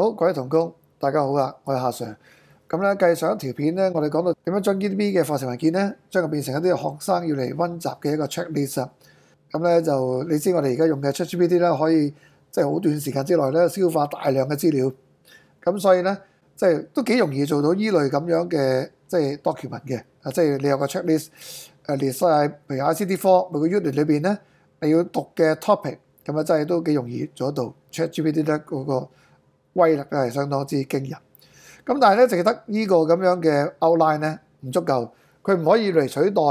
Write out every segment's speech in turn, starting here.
好，各位同工，大家好啊！我系夏常。咁咧計上一條片咧，我哋講到點樣將 GDB 嘅課程文件咧，將佢變成一啲學生要嚟温習嘅一個 checklist。咁咧就你知我哋而家用嘅 ChatGPT 咧，可以即係好短時間之內咧消化大量嘅資料。咁所以咧，即係都幾容易做到依類咁樣嘅即係 document 嘅，即係你有個 c h e c k l i s t l 列 s 譬如 i CD 科每個 unit 裏邊咧你要讀嘅 topic，咁啊真係都幾容易做到 ChatGPT 咧嗰個。威力都係相當之驚人，咁但係咧，淨得呢個咁樣嘅 outline 咧唔足夠，佢唔可以嚟取代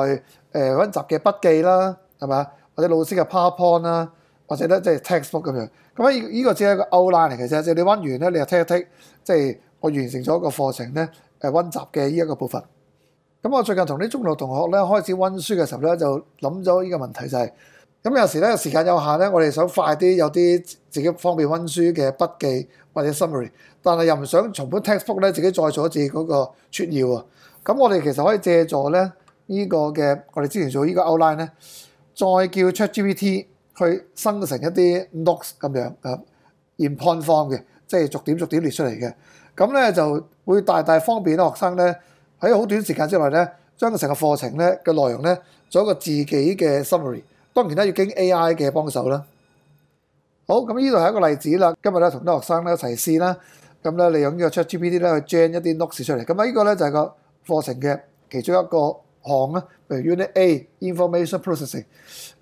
誒温習嘅筆記啦，係嘛？或者老師嘅 powerpoint 啦，或者咧即係 textbook 咁樣。咁啊，依個只係一個 outline 嚟嘅啫，即係你温完咧，你又聽一聽，即係我完成咗一個課程咧誒温習嘅呢一個部分。咁我最近同啲中六同學咧開始温書嘅時候咧，就諗咗呢個問題就係。咁有時咧時間有限咧，我哋想快啲有啲自己方便温書嘅筆記或者 summary，但係又唔想重複 textbook 咧，自己再做次嗰個出要啊。咁我哋其實可以借助咧呢個嘅，我哋之前做呢個 outline 咧，再叫 ChatGPT 去生成一啲 notes 咁樣啊，in point form 嘅，即係逐點逐點列出嚟嘅。咁咧就會大大方便學生咧喺好短時間之內咧，將成個課程咧嘅內容咧做一個自己嘅 summary。當然咧要經 AI 嘅幫手啦。好，咁呢度係一個例子啦。今日咧同啲學生咧一齊試啦。咁咧利用呢個 ChatGPT 咧去 g e n a 一啲 notes 出嚟。咁啊，呢個咧就係個課程嘅其中一個項啦。譬如 Unit A Information Processing，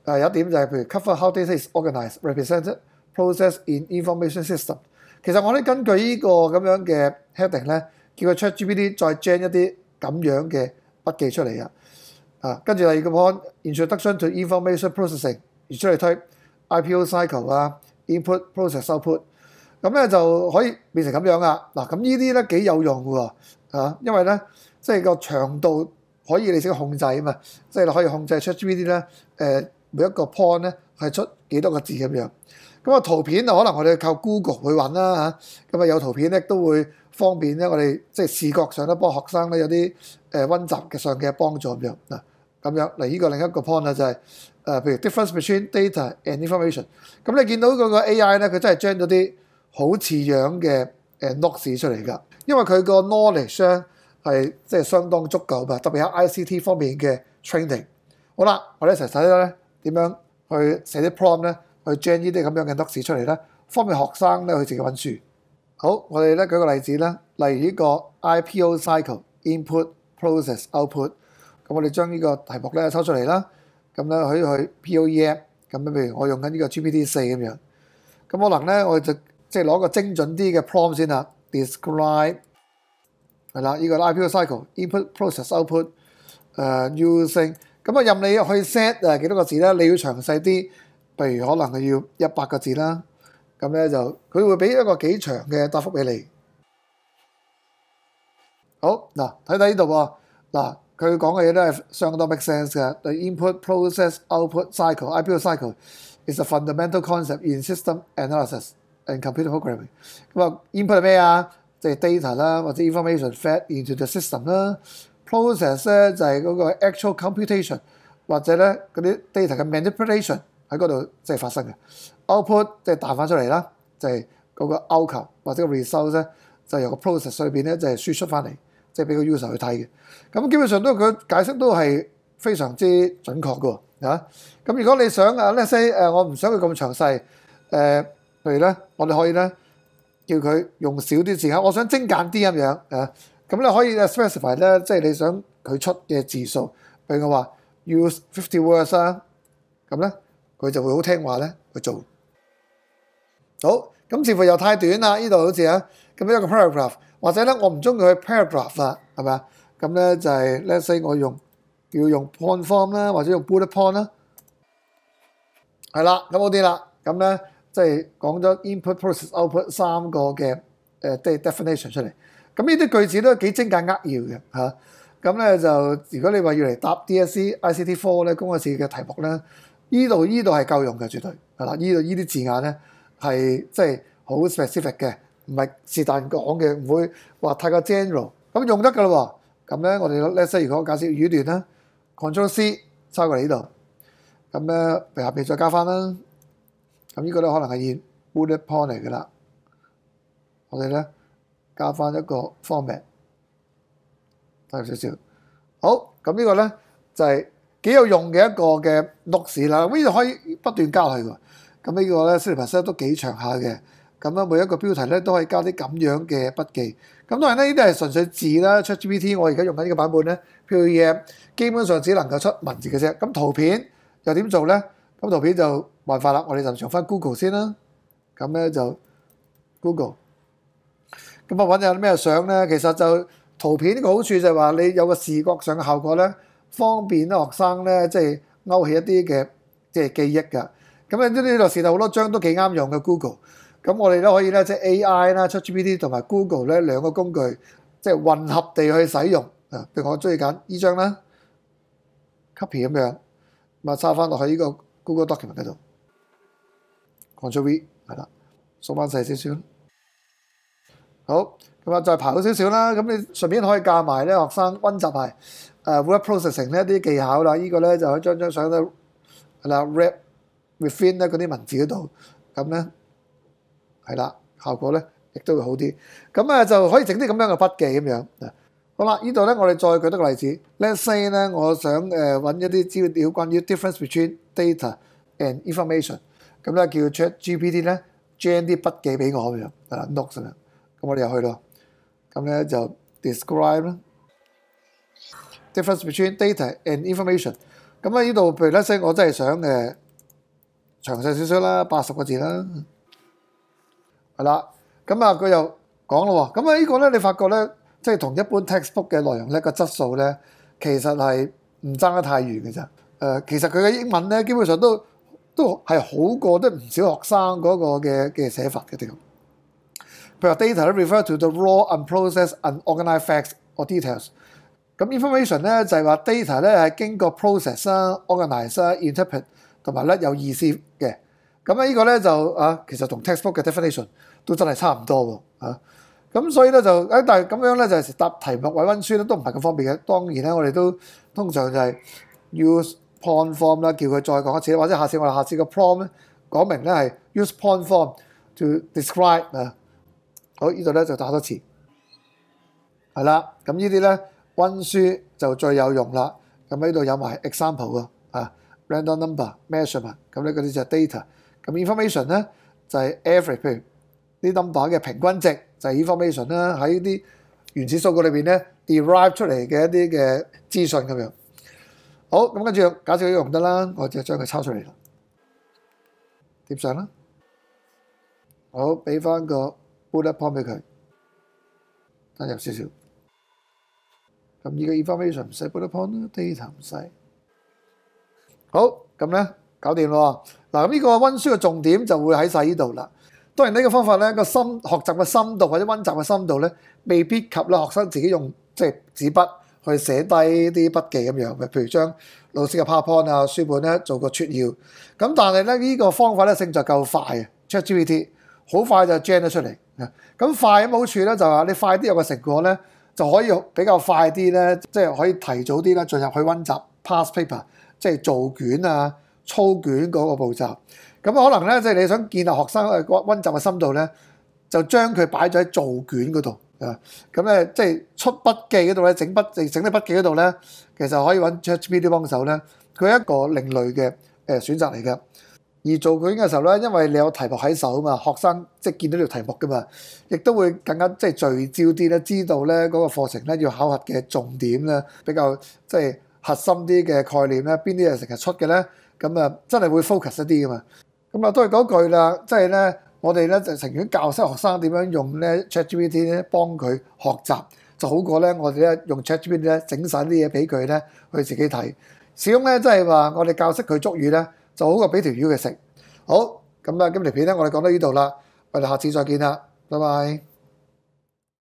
誒有一點就係譬如 cover how data is o r g a n i z e d represented, processed in information system。其實我咧根據呢個咁樣嘅 heading 咧，叫個 ChatGPT 再 g e n a 一啲咁樣嘅筆記出嚟啊。啊，跟住第二個 point，introduction to information processing，而出嚟推 IPO cycle 啊，input process output，咁咧就可以變成咁樣啊。嗱，咁呢啲咧幾有用喎，啊，因為咧即係個長度可以你識控制啊嘛，即係你可以控制出啲咧，誒每一個 point 咧係出幾多個字咁樣。咁啊圖片可能我哋靠 Google 去揾啦嚇。咁啊有圖片咧都會方便咧我哋即係視覺上咧幫學生咧有啲誒温習嘅上嘅幫助咁樣嗱。咁樣，嚟呢個另一個 point 咧就係，誒，譬如 difference between data and information。咁你見到嗰個 AI 咧，佢真係將咗啲好似樣嘅誒 notes 出嚟㗎，因為佢個 knowledge 咧係即係相當足夠㗎，特別喺 ICT 方面嘅 training。好啦，我哋一齊睇下咧點樣去寫啲 prompt 咧，去將呢啲咁樣嘅 notes 出嚟咧，方便學生咧去自己温書。好，我哋咧舉個例子咧，例如呢個 IPO cycle：input、process、output。咁我哋將呢個題目咧抽出嚟啦，咁咧可以去 POE，咁譬如我用緊呢個 GPT 四咁樣，咁可能咧我就即係攞個精準啲嘅 prom 先啦，describe 係啦，依個 i n p cycle input process output，誒 using，咁啊任你去 set 誒幾多個字咧，你要詳細啲，譬如可能佢要一百個字啦，咁咧就佢會俾一個幾長嘅答覆俾你。好嗱，睇睇呢度喎嗱。佢講嘅嘢都係相當 make sense 㗎。The input, process, output cycle, IPU cycle，is a fundamental concept in system analysis and computer programming。咁啊，input 係咩啊？即係 data 啦，或者 information fed into the system 啦。Process 就係嗰個 actual computation，或者咧嗰啲 data 嘅 manipulation 喺嗰度即係發生嘅。Output 即係彈翻出嚟啦，就係嗰個 o u t c o m e 或者 result 咧，就由個 process 裏邊咧就係輸出翻嚟。即係俾個 user 去睇嘅，咁基本上都佢解釋都係非常之準確嘅喎，嚇。咁如果你想啊，lessy，t 誒我唔想佢咁詳細，誒，譬如咧，我哋可以咧叫佢用少啲字間，我想精簡啲咁樣，啊。咁你可以 s p e c i f y 咧，即係你想佢出嘅字數，譬如我話 use fifty words 啊，咁咧佢就會好聽話咧去做。好。咁似乎又太短啦，呢度好似啊咁一個 paragraph，或者咧我唔中意佢 paragraph 啦，係咪啊？咁咧就係 let's say 我用要用 point form 啦，或者用 bullet point 啦，係啦，咁好啲啦。咁咧即係講咗 input、process、output 三個嘅誒 definition 出嚟。咁呢啲句子都幾精簡扼要嘅嚇。咁咧就如果你話要嚟答 DSE、I、C、T、Four 咧，公開試嘅題目咧，呢度呢度係夠用嘅，絕對係啦。呢度呢啲字眼咧。係即係好 specific 嘅，唔係是但講嘅，唔會話太過 general。咁用得㗎啦喎。咁咧，我哋呢一息如果我介紹語段啦 c o n t r o l C 抄過嚟呢度。咁咧，配合嘢再加翻啦。咁呢個咧可能係要 bullet point 嚟㗎啦。我哋咧加翻一個 format，大少少。好，咁呢個咧就係幾有用嘅一個嘅 notes 啦。呢度可以不斷加落去佢。咁呢個咧，斯尼帕斯都幾長下嘅。咁咧，每一個標題咧都可以加啲咁樣嘅筆記。咁當然咧，呢啲係純粹字啦。出 GPT，我而家用緊呢個版本咧，GPT 基本上只能夠出文字嘅啫。咁圖片又點做咧？咁圖片就冇辦法啦。我哋就上翻 Google 先啦。咁咧就 Google。咁啊，揾有啲咩相咧？其實就圖片呢個好處就係話你有個視覺上嘅效果咧，方便學生咧，即係勾起一啲嘅即係記憶㗎。咁咧呢呢度時就好多張都幾啱用嘅 Google。咁我哋都可以咧即係 AI 啦，c h a t GPT 同埋 Google 咧兩個工具，即係混合地去使用啊。譬如我中意揀依張啦，copy 咁樣，咁啊抄翻落去呢個 Google Document 度，control V 係啦，縮翻細少少。好，咁啊再排好少少啦。咁你順便可以教埋咧學生温習埋誒 word processing 呢一啲技巧啦。呢個咧就可以將張相咧係啦 rap。within 咧嗰啲文字嗰度，咁咧係啦，效果咧亦都會好啲。咁啊就可以整啲咁樣嘅筆記咁樣。好啦，呢度咧我哋再舉多個例子。Let's say 咧，我想誒揾一啲資料關於 difference between data and information。咁咧叫 check GPT 咧，將啲筆記俾我咁樣。啊 n o t e s 啊，咁我哋又去咯。咁咧就 describe 啦。difference between data and information。咁啊呢度譬如 l e t say 我真係想誒。詳細少少啦，八十個字啦，係啦，咁啊佢又講咯喎，咁啊呢個咧你發覺咧，即係同一般 textbook 嘅內容咧個質素咧，其實係唔爭得太遠嘅啫。誒，其實佢嘅英文咧，基本上都都係好過得唔少學生嗰個嘅嘅寫法嘅譬如 data 咧 refer to the raw unprocessed u n o r g a n i z e d facts or details。咁 information 咧就係話 data 咧係經過 process 啊、o r g a n i z e 啊、interpret。同埋咧有意思嘅，咁啊，呢個咧就啊，其實同 textbook 嘅 definition 都真係差唔多喎啊！咁所以咧就誒，但係咁樣咧就係答題目、位温書咧都唔係咁方便嘅。當然咧，我哋都通常就係 use point form 啦，叫佢再講一次，或者下次我哋下次個 p r o m p t m 講明咧係 use point form to describe 啊。好，呢度咧就打多次，係啦。咁呢啲咧温書就最有用啦。咁喺度有埋 example 啊。Random number measurement，咁咧嗰啲就 data。咁 information 咧就係 average，譬如啲 number 嘅平均值就係 information 啦。喺啲原始數據裏邊咧 derive 出嚟嘅一啲嘅資訊咁樣。好，咁跟住，假設用唔得啦，我就將佢抄出嚟啦。點上啦？好，俾翻個 bullet point 俾佢，登入少少。咁而個 information 唔使 bullet point，，data 唔使。好，咁咧搞掂咯嗱，咁呢個温書嘅重點就會喺晒呢度啦。當然呢個方法咧，個深學習嘅深度或者温習嘅深度咧，未必及啦學生自己用即係紙筆去寫低啲筆記咁樣，譬如將老師嘅 powerpoint 啊書本咧做個摘要。咁但係咧呢個方法咧性質夠快啊！check GPT 好快就 g e n a 出嚟咁快冇好處咧就係你快啲有個成果咧，就可以比較快啲咧，即係可以提早啲咧進入去温習 p a s s paper。即係做卷啊、粗卷嗰個步驟，咁可能咧，即係你想建下學生嘅温習嘅深度咧，就將佢擺咗喺做卷嗰度啊。咁咧，即係出筆記嗰度咧，整筆整啲筆記嗰度咧，其實可以揾 ChatGPT 幫手咧。佢一個另類嘅誒選擇嚟嘅。而做卷嘅時候咧，因為你有題目喺手啊嘛，學生即係見到條題目噶嘛，亦都會更加即係聚焦啲咧，知道咧嗰個課程咧要考核嘅重點咧比較即係。核心啲嘅概念咧，边啲系成日出嘅咧？咁啊，真系会 focus 一啲噶嘛？咁啊，都系嗰句啦，即系咧，我哋咧就情愿教识学生点样用咧 ChatGPT 咧帮佢学习，就好过咧我哋咧用 ChatGPT 咧整晒啲嘢俾佢咧，佢自己睇。始终咧，即系话我哋教识佢捉鱼咧，就好过俾条鱼佢食。好，咁啊，今條片咧我哋讲到呢度啦，我哋下次再见啦，拜拜。